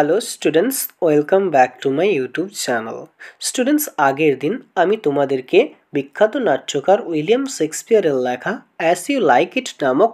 hello students welcome back to my YouTube channel students আগের দিন আমি তোমাদেরকে বিখ্যাত নাট্যকার উইলিয়াম শেক্সপিয়ারের লেখা অ্যাস ইউ লাইক ইট নামক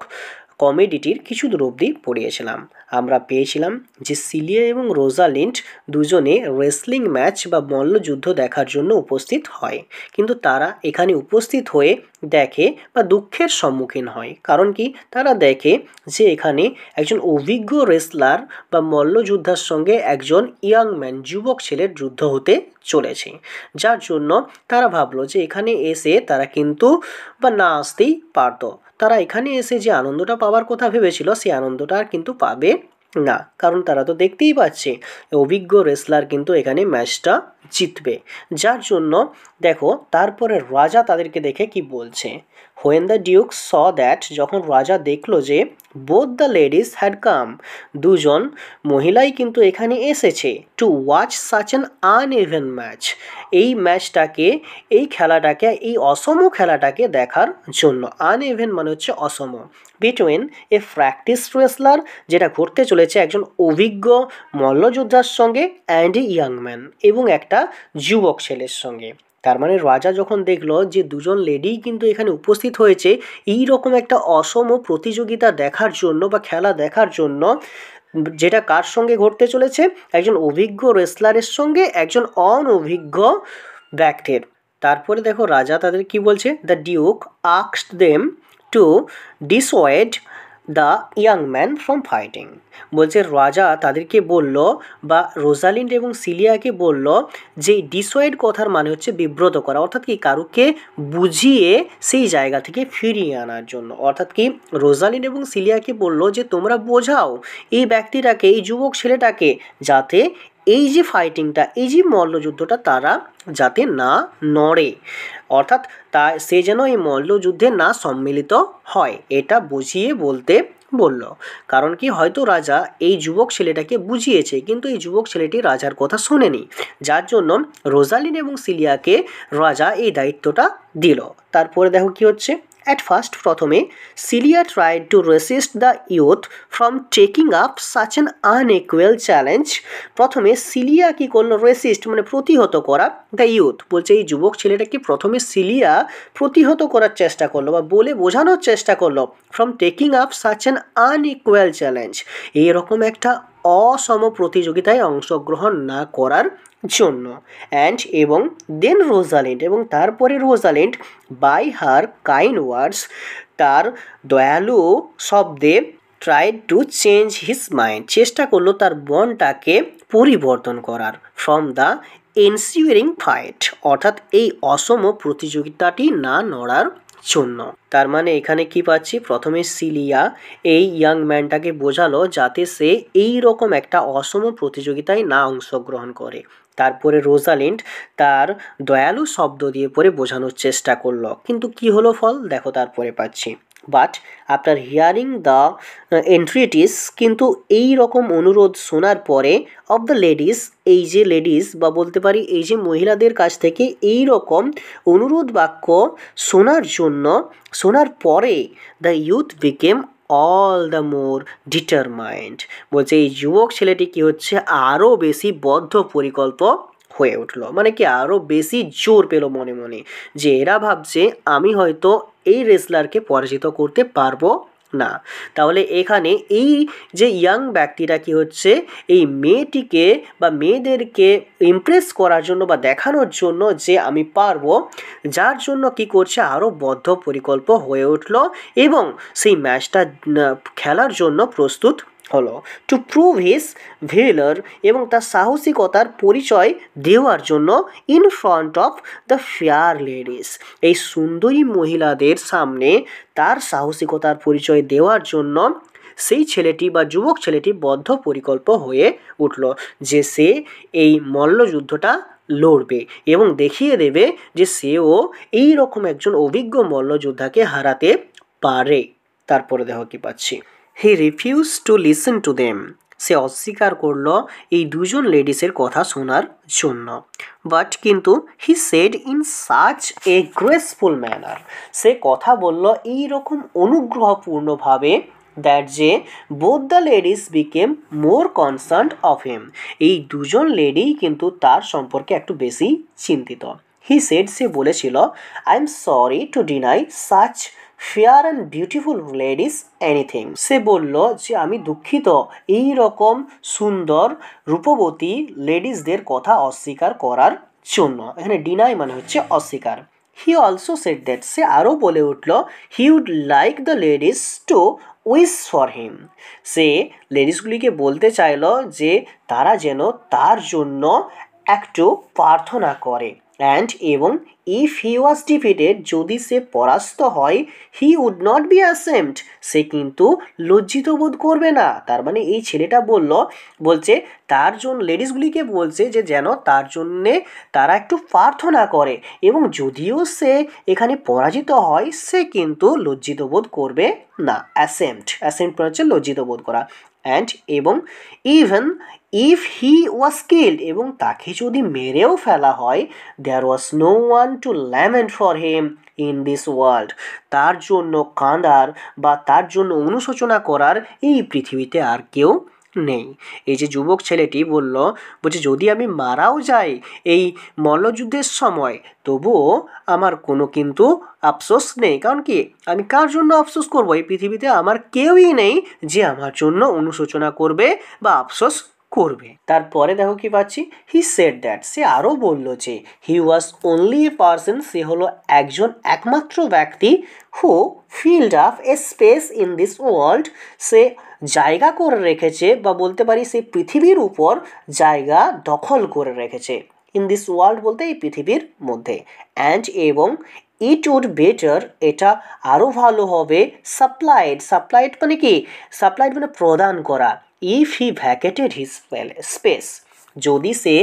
কমেডিটির কিছু দ্রব্যি পড়িয়েছিলাম আমরা পেয়েছিলাম যে সিলিয়া এবং রোজালিন্ট দুজনে রেসলিং ম্যাচ বা মল্লযুদ্ধ দেখার জন্য উপস্থিত হয় কিন্তু তারা এখানে উপস্থিত হয়ে দেখে বা দুঃখের সম্মুখীন হয় কারণ কি তারা দেখে যে এখানে একজন অভিজ্ঞ রেসলার বা মল্লযোদ্ধার সঙ্গে একজন ইয়াং ম্যান যুবক ছেলের যুদ্ধ হতে চলেছে যার জন্য তারা ভাবলো যে এখানে এসে তারা কিন্তু বা না আসতেই পারতো তারা এখানে এসে যে আনন্দটা পাওয়ার কথা ভেবেছিল সেই আনন্দটা আর কিন্তু পাবে না কারণ তারা তো দেখতেই পাচ্ছে অভিজ্ঞ রেসলার কিন্তু এখানে ম্যাচটা জিতবে যার জন্য দেখো তারপরে রাজা তাদেরকে দেখে কি বলছে when the duke saw that যখন রাজা দেখলো যে both the ladies had come দুজন মহিলাই কিন্তু এখানে এসেছে to watch such an even match এই ম্যাচটাকে এই খেলাটাকে এই অসম খেলাটাকে দেখার জন্য আন ইভেন মানে হচ্ছে অসম বিটুইন এ প্র্যাকটিস রেসলার যেটা ঘটতে চলেছে একজন অভিজ্ঞ মল্লযোদ্ধার সঙ্গে অ্যান্ড এ ইয়াংম্যান এবং একটা যুবক ছেলের সঙ্গে তার মানে রাজা যখন দেখলো যে দুজন লেডি কিন্তু এখানে উপস্থিত হয়েছে এই রকম একটা অসম প্রতিযোগিতা দেখার জন্য বা খেলা দেখার জন্য যেটা কার সঙ্গে ঘটতে চলেছে একজন অভিজ্ঞ রেসলারের সঙ্গে একজন অনভিজ্ঞ ব্যক্তির তারপরে দেখো রাজা তাদের কি বলছে দ্য ডিউক আক্সড them to dissuade the young man from fighting বলছে রাজা তাদেরকে বলল বা রোজালিন্ড এবং সিলিয়াকে বলল যে ডিসয়েড কথার মানে হচ্ছে বিব্রত করা অর্থাৎ কি কারুকে বুঝিয়ে সেই জায়গা থেকে ফিরিয়ে আনার জন্য অর্থাৎ কি রোজালিন্ড এবং সিলিয়াকে বলল যে তোমরা বোঝাও এই ব্যক্তিটাকে এই যুবক ছেলেটাকে যাতে এই যে ফাইটিংটা এই যে মল্লযুদ্ধটা তারা যাতে না নড়ে অর্থাৎ তা সে যেন এই মল্লযুদ্ধে না সম্মিলিত হয় এটা বুঝিয়ে বলতে বলল কারণ কি হয়তো রাজা এই যুবক ছেলেটাকে বুঝিয়েছে কিন্তু এই যুবক ছেলেটি রাজার কথা শোনেনি যার জন্য রোজালিন এবং সিলিয়াকে রাজা এই দায়িত্বটা দিল তারপরে দেখো কি হচ্ছে অ্যাট ফার্স্ট প্রথমে Celia try to resist the youth from taking up such an unequal challenge প্রথমে সিলিয়া কি করলো রেসিস্ট মানে প্রতিহত করা দ্য ইউথ বলছে এই যুবক ছেলেটাকে প্রথমে সিলিয়া প্রতিহত করার চেষ্টা করলো বা বলে বোঝানোর চেষ্টা করলো from taking up such an unequal challenge এইরকম একটা অসম প্রতিযোগিতায় অংশগ্রহণ না করার জন্য অ্যান্ড এবং দেন রোজালেন্ড এবং তারপরে রোজালেন্ড বাই হার কাইন ওয়ার্ডস তার দয়ালু শব্দে try to change his mind চেষ্টা করলো তার মনটাকে পরিবর্তন করার ফ্রম দ্য এনসিউরিং ফাইট অর্থাৎ এই অসম প্রতিযোগিতাটি না নড়ার জন্য তার মানে এখানে কি পাচ্ছি প্রথমে সিলিয়া এই ইয়াং ম্যানটাকে বোঝালো যাতে সে এই রকম একটা অসম প্রতিযোগিতায় না অংশগ্রহণ করে তারপরে রোজালিন্ড তার দয়ালু শব্দ দিয়ে পরে বোঝানোর চেষ্টা করলো কিন্তু কি হলো ফল দেখো তারপরে পাচ্ছি but after hearing the entreaties কিন্তু এই রকম অনুরোধ শোনার পরে অব দ্য লেডিস এই যে লেডিস বা বলতে পারি এই যে মহিলাদের কাছ থেকে এই রকম অনুরোধ বাক্য শোনার জন্য শোনার পরে the youth became all the more determined বলছে এই যুবক ছেলেটি কি হচ্ছে আরও বেশি বদ্ধ পরিকল্প হয়ে উঠলো মানে কি আরও বেশি জোর পেল মনে মনে যে এরা ভাবছে আমি হয়তো এই রেসলারকে পরাজিত করতে পারবো না তাহলে এখানে এই যে ইয়াং ব্যক্তিটা কি হচ্ছে এই মেয়েটিকে বা মেয়েদেরকে ইমপ্রেস করার জন্য বা দেখানোর জন্য যে আমি পারবো যার জন্য কি করছে আরও বদ্ধ পরিকল্প হয়ে উঠল এবং সেই ম্যাচটা খেলার জন্য প্রস্তুত হলো টু প্রুভ হিস ভেলার এবং তার সাহসিকতার পরিচয় দেওয়ার জন্য in front of the fair ladies এই সুন্দরী মহিলাদের সামনে তার সাহসিকতার পরিচয় দেওয়ার জন্য সেই ছেলেটি বা যুবক ছেলেটি বদ্ধ পরিকল্প হয়ে উঠল যে সে এই মল্লযুদ্ধটা লড়বে এবং দেখিয়ে দেবে যে সেও এই রকম একজন অভিজ্ঞ মল্লযোদ্ধাকে হারাতে পারে তারপরে দেখো কি পাচ্ছি he refuse to listen to them সে অস্বীকার করল এই দুজন লেডিসের কথা শোনার জন্য বাট কিন্তু he said in such a graceful manner সে কথা বলল এই রকম অনুগ্রহপূর্ণভাবে দ্যাট যে both the ladies became more concern of him এই দুজন লেডি কিন্তু তার সম্পর্কে একটু বেশি চিন্তিত হি সেড সে বলেছিল I am sorry to deny such fair and beautiful ladies anything সে বলল যে আমি দুঃখিত এই রকম সুন্দর রূপবতী লেডিসদের কথা অস্বীকার করার জন্য এখানে ডিনাই মানে হচ্ছে অস্বীকার হি অলসো সেট দ্যাট সে আরও বলে উঠল he would like the ladies to wish for him সে লেডিসগুলিকে বলতে চাইল যে তারা যেন তার জন্য একটু প্রার্থনা করে অ্যান্ড এবং ইফ হি ওয়াজ ডিফিটেড যদি সে পরাস্ত হয় he would not be ashamed সে কিন্তু লজ্জিত বোধ করবে না তার মানে এই ছেলেটা বলল বলছে তার জন্য লেডিসগুলিকে বলছে যে যেন তার জন্যে তারা একটু প্রার্থনা করে এবং যদিও সে এখানে পরাজিত হয় সে কিন্তু লজ্জিত বোধ করবে না অ্যাসেম্ট মানে অ্যাসেম্ট হচ্ছে লজ্জিত বোধ করা অ্যান্ড এবং even if he was killed এবং তাকে যদি মেরেও ফেলা হয় there was no one to lament for him in this world তার জন্য কাঁদার বা তার জন্য অনুশোচনা করার এই পৃথিবীতে আর কেউ নেই এই যে যুবক ছেলেটি বলল বলছে যদি আমি মারাও যাই এই মল্লযুদ্ধের সময় তবুও আমার কোনো কিন্তু আফসোস নেই কারণ কি আমি কার জন্য আফসোস করব এই পৃথিবীতে আমার কেউই নেই যে আমার জন্য অনুশোচনা করবে বা আফসোস করবে তারপরে দেখো কি পাচ্ছি হি সেট দ্যাট সে আরও বলল যে হি ওয়াজ অনলি এ পার্সন সে হলো একজন একমাত্র ব্যক্তি who filled up a space in this world সে জায়গা করে রেখেছে বা বলতে পারি সে পৃথিবীর উপর জায়গা দখল করে রেখেছে ইন দিস ওয়ার্ল্ড বলতে এই পৃথিবীর মধ্যে অ্যান্ড এবং ইট উড বেটার এটা আরও ভালো হবে সাপ্লাইড সাপ্লাইড মানে কি সাপ্লাইড মানে প্রদান করা if he vacated his space যদি সে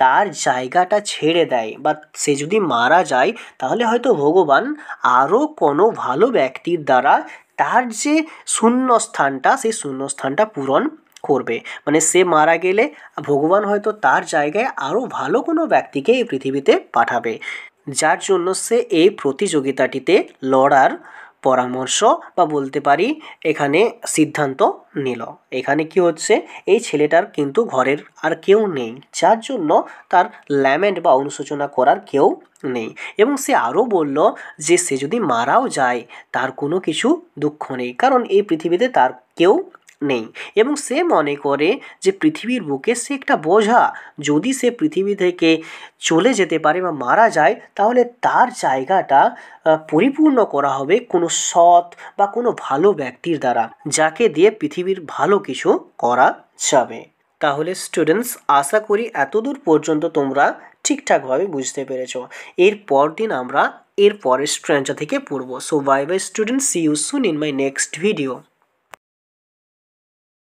তার জায়গাটা ছেড়ে দেয় বা সে যদি মারা যায় তাহলে হয়তো ভগবান আরও কোনো ভালো ব্যক্তির দ্বারা তার যে শূন্যস্থানটা সেই শূন্যস্থানটা পূরণ করবে মানে সে মারা গেলে ভগবান হয়তো তার জায়গায় আরও ভালো কোনো ব্যক্তিকে এই পৃথিবীতে পাঠাবে যার জন্য সে এই প্রতিযোগিতাটিতে লড়ার পরামর্শ বা বলতে পারি এখানে সিদ্ধান্ত নিল এখানে কি হচ্ছে এই ছেলেটার কিন্তু ঘরের আর কেউ নেই যার জন্য তার ল্যামেন্ট বা অনুশোচনা করার কেউ নেই এবং সে আরও বলল যে সে যদি মারাও যায় তার কোনো কিছু দুঃখ নেই কারণ এই পৃথিবীতে তার কেউ নেই এবং সে মনে করে যে পৃথিবীর বুকে সে একটা বোঝা যদি সে পৃথিবী থেকে চলে যেতে পারে বা মারা যায় তাহলে তার জায়গাটা পরিপূর্ণ করা হবে কোনো সৎ বা কোনো ভালো ব্যক্তির দ্বারা যাকে দিয়ে পৃথিবীর ভালো কিছু করা যাবে তাহলে স্টুডেন্টস আশা করি এতদূর পর্যন্ত তোমরা ঠিকঠাকভাবে বুঝতে পেরেছ এর দিন আমরা এর পরের স্ট্রেঞ্চা থেকে পড়ব so bye bye student see you soon in my next video